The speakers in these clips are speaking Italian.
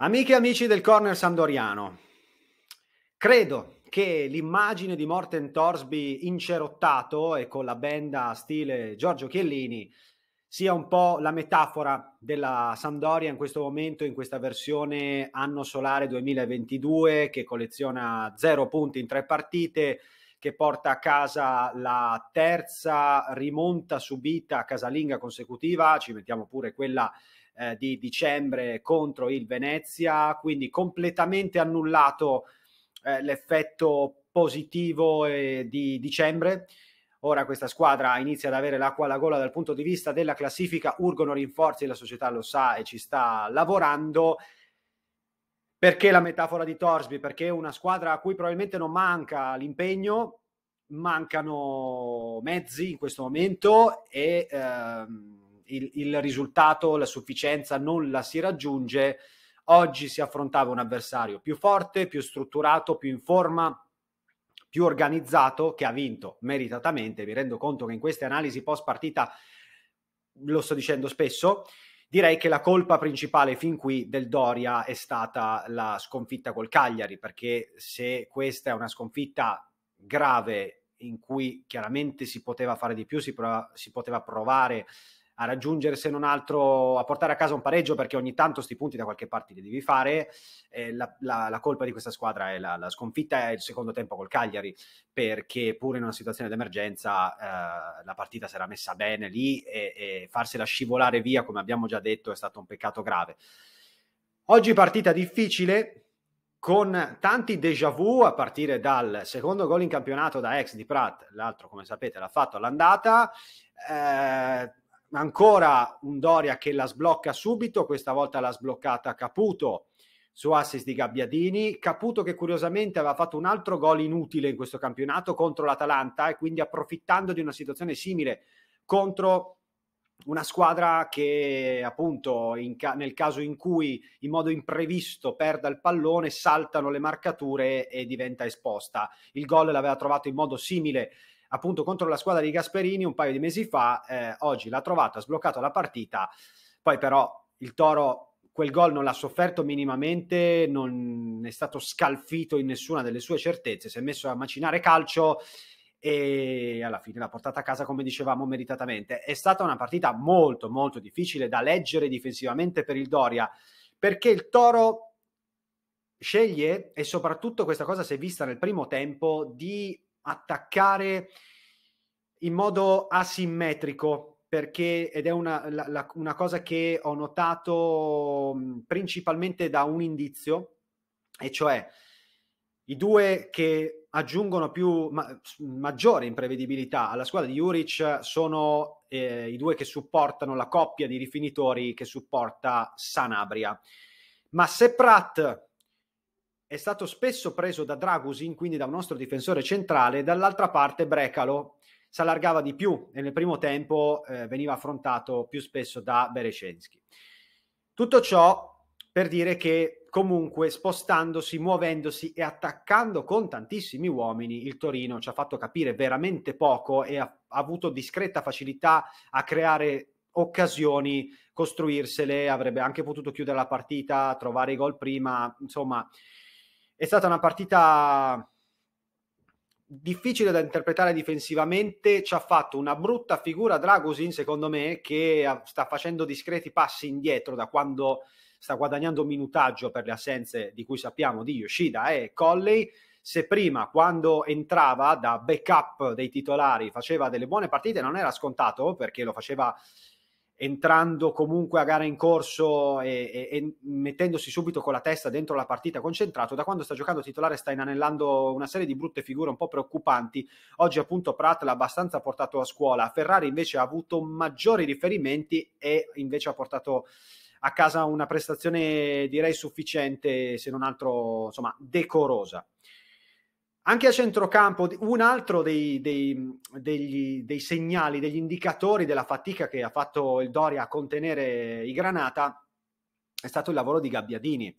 Amiche e amici del corner sandoriano, credo che l'immagine di Morten Torsby incerottato e con la benda stile Giorgio Chiellini sia un po' la metafora della Sandoria in questo momento, in questa versione anno solare 2022 che colleziona zero punti in tre partite, che porta a casa la terza rimonta subita casalinga consecutiva, ci mettiamo pure quella eh, di dicembre contro il Venezia, quindi completamente annullato eh, l'effetto positivo eh, di dicembre. Ora questa squadra inizia ad avere l'acqua alla gola dal punto di vista della classifica, urgono rinforzi, la società lo sa e ci sta lavorando. Perché la metafora di Torsby? Perché è una squadra a cui probabilmente non manca l'impegno, mancano mezzi in questo momento e ehm, il, il, risultato, la sufficienza non la si raggiunge. Oggi si affrontava un avversario più forte, più strutturato, più in forma, più organizzato, che ha vinto meritatamente. Mi rendo conto che in queste analisi post partita lo sto dicendo spesso, direi che la colpa principale fin qui del Doria è stata la sconfitta col Cagliari, perché se questa è una sconfitta grave in cui chiaramente si poteva fare di più, si, prov- si poteva provare a raggiungere se non altro, a portare a casa un pareggio perché ogni tanto sti punti da qualche parte li devi fare. Eh, la, la, la, colpa di questa squadra è la, la sconfitta è il secondo tempo col Cagliari perché pur in una situazione d'emergenza eh, la partita si era messa bene lì e, e farsela scivolare via, come abbiamo già detto, è stato un peccato grave. Oggi partita difficile, con tanti déjà vu a partire dal secondo gol in campionato da ex di Prat, l'altro come sapete l'ha fatto all'andata, eh, ancora un Doria che la sblocca subito, questa volta l'ha sbloccata Caputo su assist di Gabbiadini, Caputo che curiosamente aveva fatto un altro gol inutile in questo campionato contro l'Atalanta e quindi approfittando di una situazione simile contro una squadra che appunto ca- nel caso in cui in modo imprevisto perda il pallone saltano le marcature e diventa esposta. Il gol l'aveva trovato in modo simile appunto contro la squadra di Gasperini un paio di mesi fa, eh, oggi l'ha trovato, ha sbloccato la partita, poi però il Toro quel gol non l'ha sofferto minimamente, non è stato scalfito in nessuna delle sue certezze, si è messo a macinare calcio e alla fine l'ha portata a casa come dicevamo meritatamente. È stata una partita molto molto difficile da leggere difensivamente per il Doria perché il Toro sceglie e soprattutto questa cosa si è vista nel primo tempo di attaccare in modo asimmetrico perché, ed è una, la, la, una cosa che ho notato principalmente da un indizio, e cioè i due che aggiungono più ma, maggiore imprevedibilità alla squadra di Juric sono eh, i due che supportano la coppia di rifinitori che supporta Sanabria. Ma se Pratt è stato spesso preso da Dragusin, quindi da un nostro difensore centrale, dall'altra parte Brecalo si allargava di più e nel primo tempo eh, veniva affrontato più spesso da Berescenski. Tutto ciò per dire che comunque spostandosi, muovendosi e attaccando con tantissimi uomini, il Torino ci ha fatto capire veramente poco e ha, ha avuto discreta facilità a creare occasioni, costruirsele, avrebbe anche potuto chiudere la partita, trovare i gol prima, insomma, è stata una partita difficile da interpretare difensivamente, ci ha fatto una brutta figura Dragosin, secondo me, che sta facendo discreti passi indietro da quando sta guadagnando minutaggio per le assenze di cui sappiamo di Yoshida e Colley. Se prima, quando entrava da backup dei titolari, faceva delle buone partite, non era scontato perché lo faceva entrando comunque a gara in corso e, e, e, mettendosi subito con la testa dentro la partita concentrato, da quando sta giocando titolare sta inanellando una serie di brutte figure un po' preoccupanti. Oggi appunto Prat l'ha abbastanza portato a scuola, Ferrari invece ha avuto maggiori riferimenti e invece ha portato a casa una prestazione direi sufficiente, se non altro insomma decorosa. Anche a centrocampo, un altro dei, dei, degli, dei, segnali, degli indicatori della fatica che ha fatto il Doria a contenere i Granata è stato il lavoro di Gabbiadini,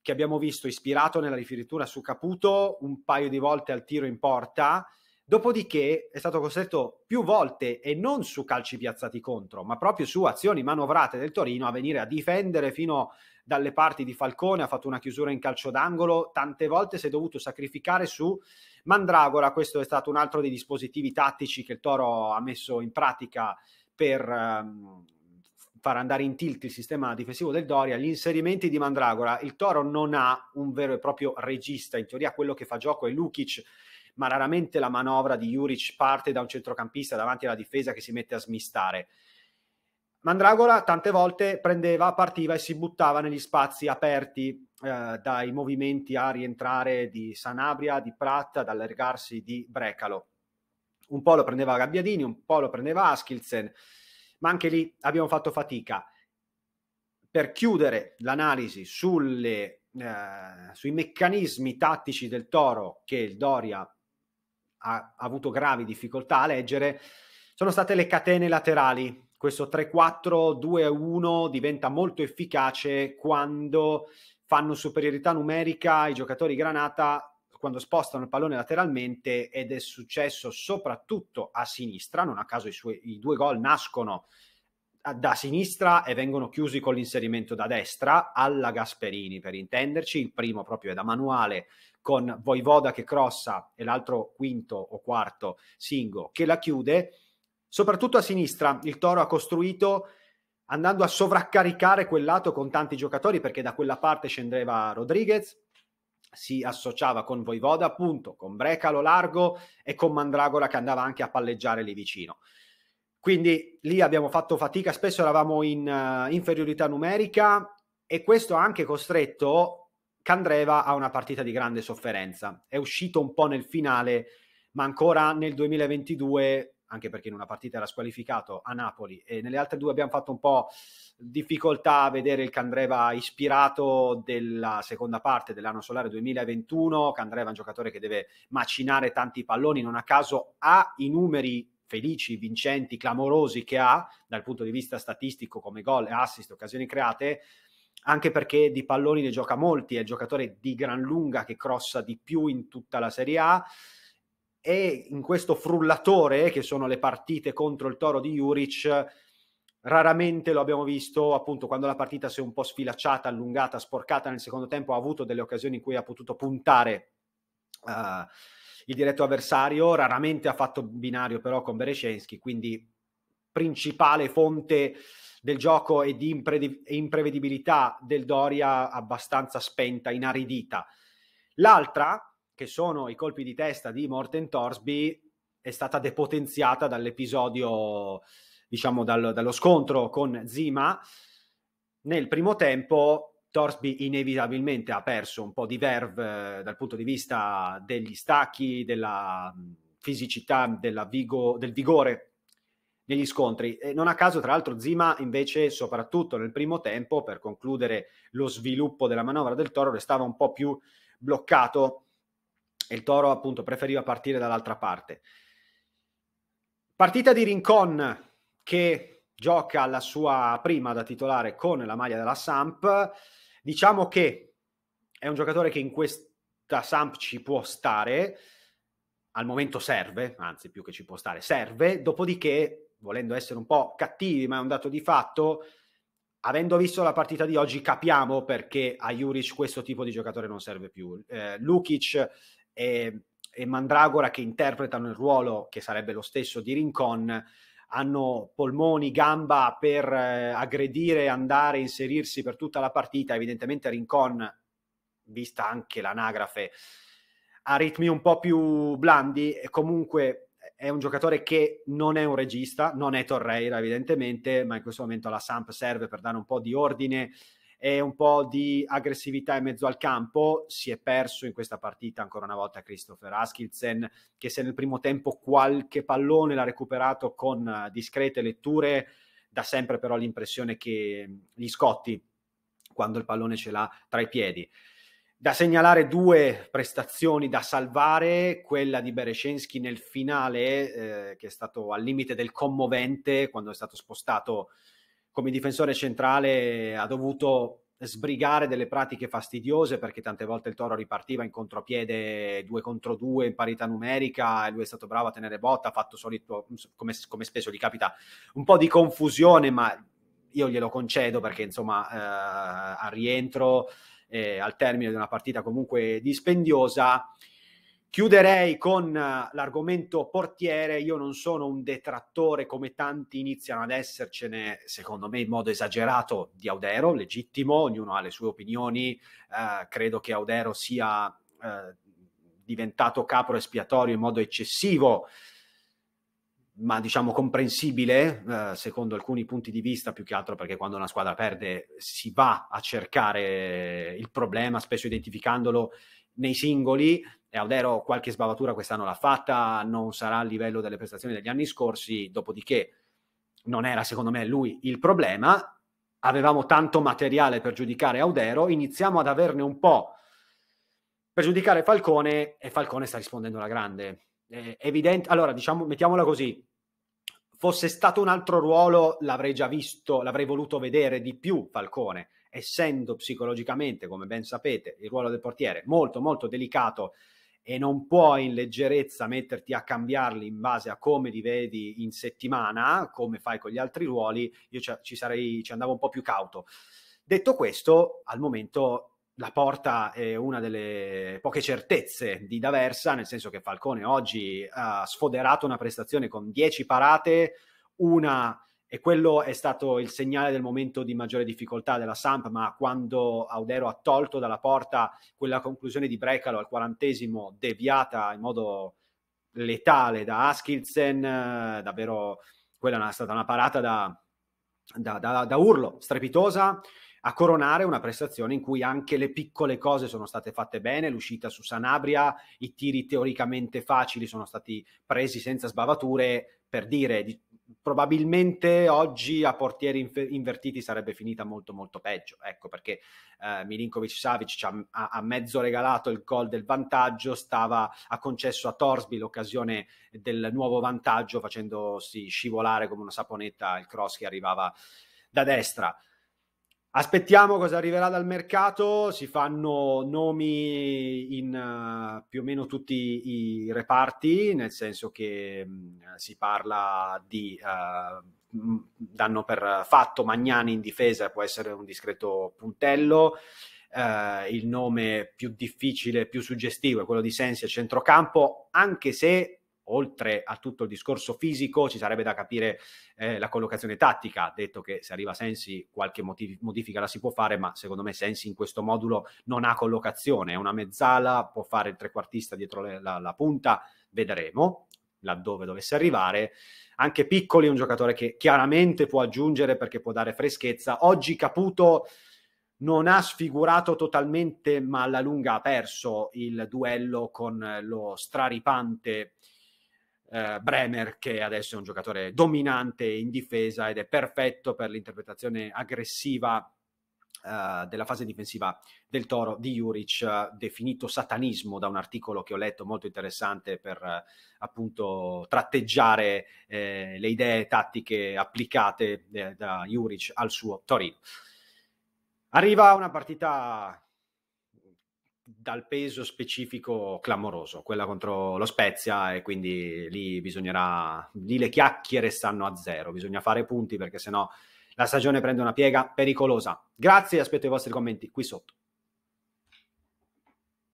che abbiamo visto ispirato nella riferitura su Caputo un paio di volte al tiro in porta, dopodiché è stato costretto più volte e non su calci piazzati contro, ma proprio su azioni manovrate del Torino a venire a difendere fino a dalle parti di Falcone, ha fatto una chiusura in calcio d'angolo, tante volte si è dovuto sacrificare su Mandragora, questo è stato un altro dei dispositivi tattici che il Toro ha messo in pratica per... Ehm, far andare in tilt il sistema difensivo del Doria, gli inserimenti di Mandragora, il Toro non ha un vero e proprio regista, in teoria quello che fa gioco è Lukic, ma raramente la manovra di Juric parte da un centrocampista davanti alla difesa che si mette a smistare. Mandragora tante volte prendeva, partiva e si buttava negli spazi aperti eh, dai movimenti a rientrare di Sanabria, di Pratt, ad allargarsi di Brecalo. Un po' lo prendeva Gabbiadini, un po' lo prendeva Askilsen, ma anche lì abbiamo fatto fatica. Per chiudere l'analisi sulle, eh, sui meccanismi tattici del toro che il Doria ha, ha avuto gravi difficoltà a leggere, sono state le catene laterali questo 3-4-2-1 diventa molto efficace quando fanno superiorità numerica i giocatori Granata quando spostano il pallone lateralmente ed è successo soprattutto a sinistra, non a caso i, suoi, i due gol nascono da sinistra e vengono chiusi con l'inserimento da destra alla Gasperini per intenderci, il primo proprio è da manuale con Voivoda che crossa e l'altro quinto o quarto Singo che la chiude Soprattutto a sinistra il Toro ha costruito andando a sovraccaricare quel lato con tanti giocatori perché da quella parte scendeva Rodriguez, si associava con Voivoda appunto, con Brecalo largo e con Mandragora che andava anche a palleggiare lì vicino. Quindi lì abbiamo fatto fatica, spesso eravamo in uh, inferiorità numerica e questo ha anche costretto Candreva a una partita di grande sofferenza. È uscito un po' nel finale, ma ancora nel 2022 anche perché in una partita era squalificato a Napoli e nelle altre due abbiamo fatto un po' difficoltà a vedere il Candreva ispirato della seconda parte dell'anno solare 2021. Candreva è un giocatore che deve macinare tanti palloni, non a caso ha i numeri felici, vincenti, clamorosi che ha dal punto di vista statistico come gol, e assist, occasioni create, anche perché di palloni ne gioca molti, è il giocatore di gran lunga che crossa di più in tutta la Serie A e in questo frullatore che sono le partite contro il Toro di Juric raramente lo abbiamo visto appunto quando la partita si è un po' sfilacciata, allungata, sporcata nel secondo tempo ha avuto delle occasioni in cui ha potuto puntare uh, il diretto avversario, raramente ha fatto binario però con Berescenski, quindi principale fonte del gioco e di impre- imprevedibilità del Doria abbastanza spenta, inaridita. L'altra che sono i colpi di testa di Morten Torsby, è stata depotenziata dall'episodio, diciamo, dal, dallo scontro con Zima. Nel primo tempo Torsby inevitabilmente ha perso un po' di verve eh, dal punto di vista degli stacchi, della mm, fisicità, della vigo, del vigore negli scontri. E non a caso, tra l'altro, Zima invece, soprattutto nel primo tempo, per concludere lo sviluppo della manovra del Toro, restava un po' più bloccato e il Toro appunto preferiva partire dall'altra parte. Partita di Rincon che gioca la sua prima da titolare con la maglia della Samp. Diciamo che è un giocatore che in questa Samp ci può stare, al momento serve, anzi più che ci può stare, serve, dopodiché, volendo essere un po' cattivi, ma è un dato di fatto, avendo visto la partita di oggi capiamo perché a Juric questo tipo di giocatore non serve più. Eh, Lukic e, e Mandragora che interpretano il ruolo che sarebbe lo stesso di Rincon hanno polmoni, gamba per eh, aggredire, andare, inserirsi per tutta la partita. Evidentemente Rincon, vista anche l'anagrafe, ha ritmi un po' più blandi e comunque è un giocatore che non è un regista, non è Torreira evidentemente, ma in questo momento la Samp serve per dare un po' di ordine e un po' di aggressività in mezzo al campo. Si è perso in questa partita ancora una volta Christopher Askilsen, che se nel primo tempo qualche pallone l'ha recuperato con eh, discrete letture, dà sempre però l'impressione che mm, gli scotti quando il pallone ce l'ha tra i piedi. Da segnalare due prestazioni da salvare, quella di Berescenski nel finale, eh, che è stato al limite del commovente quando è stato spostato come difensore centrale ha dovuto sbrigare delle pratiche fastidiose perché tante volte il Toro ripartiva in contropiede 2 contro 2 in parità numerica e lui è stato bravo a tenere botta, ha fatto solito, come, come spesso gli capita un po' di confusione ma io glielo concedo perché insomma eh, al rientro eh, al termine di una partita comunque dispendiosa Chiuderei con eh, l'argomento portiere, io non sono un detrattore come tanti iniziano ad essercene, secondo me in modo esagerato, di Audero, legittimo, ognuno ha le sue opinioni, eh, credo che Audero sia eh, diventato capro espiatorio in modo eccessivo, ma diciamo comprensibile eh, secondo alcuni punti di vista, più che altro perché quando una squadra perde si va a cercare il problema, spesso identificandolo nei singoli. E Audero qualche sbavatura quest'anno l'ha fatta, non sarà a livello delle prestazioni degli anni scorsi, dopodiché non era secondo me lui il problema. Avevamo tanto materiale per giudicare Audero, iniziamo ad averne un po' per giudicare Falcone e Falcone sta rispondendo alla grande. È evidente, allora diciamo, mettiamola così, fosse stato un altro ruolo l'avrei già visto, l'avrei voluto vedere di più Falcone essendo psicologicamente, come ben sapete, il ruolo del portiere molto molto delicato e non puoi in leggerezza metterti a cambiarli in base a come li vedi in settimana, come fai con gli altri ruoli, io ci, sarei, ci andavo un po' più cauto. Detto questo, al momento la porta è una delle poche certezze di D'Aversa, nel senso che Falcone oggi ha sfoderato una prestazione con 10 parate, una e quello è stato il segnale del momento di maggiore difficoltà della Samp, ma quando Audero ha tolto dalla porta quella conclusione di Brecalo al quarantesimo deviata in modo letale da Askilsen, eh, davvero quella è stata una parata da, da, da, da urlo, strepitosa, a coronare una prestazione in cui anche le piccole cose sono state fatte bene, l'uscita su Sanabria, i tiri teoricamente facili sono stati presi senza sbavature, per dire, probabilmente oggi a portieri invertiti sarebbe finita molto molto peggio, ecco perché eh, Milinkovic Savic ci ha, ha, mezzo regalato il gol del vantaggio, stava, ha concesso a Torsby l'occasione del nuovo vantaggio facendosi scivolare come una saponetta il cross che arrivava da destra. Aspettiamo cosa arriverà dal mercato, si fanno nomi in uh, più o meno tutti i reparti, nel senso che mh, mm, si parla di uh, eh, mh, mm, danno per fatto Magnani in difesa, può essere un discreto puntello. Uh, il nome più difficile, più suggestivo è quello di Sensi a centrocampo, anche se oltre a tutto il discorso fisico ci sarebbe da capire eh, la collocazione tattica, detto che se arriva Sensi qualche motiv- modifica la si può fare, ma secondo me Sensi in questo modulo non ha collocazione, è una mezzala, può fare il trequartista dietro le, la, la punta, vedremo laddove dovesse arrivare. Anche Piccoli è un giocatore che chiaramente può aggiungere perché può dare freschezza. Oggi Caputo non ha sfigurato totalmente, ma alla lunga ha perso il duello con lo straripante eh, Bremer, che adesso è un giocatore dominante in difesa ed è perfetto per l'interpretazione aggressiva eh, della fase difensiva del Toro di Juric, definito satanismo da un articolo che ho letto molto interessante per eh, appunto tratteggiare eh, le idee tattiche applicate da Juric al suo Torino. Arriva una partita dal peso specifico clamoroso, quella contro lo Spezia e quindi lì bisognerà, lì le chiacchiere stanno a zero, bisogna fare punti perché sennò la stagione prende una piega pericolosa. Grazie, aspetto i vostri commenti qui sotto.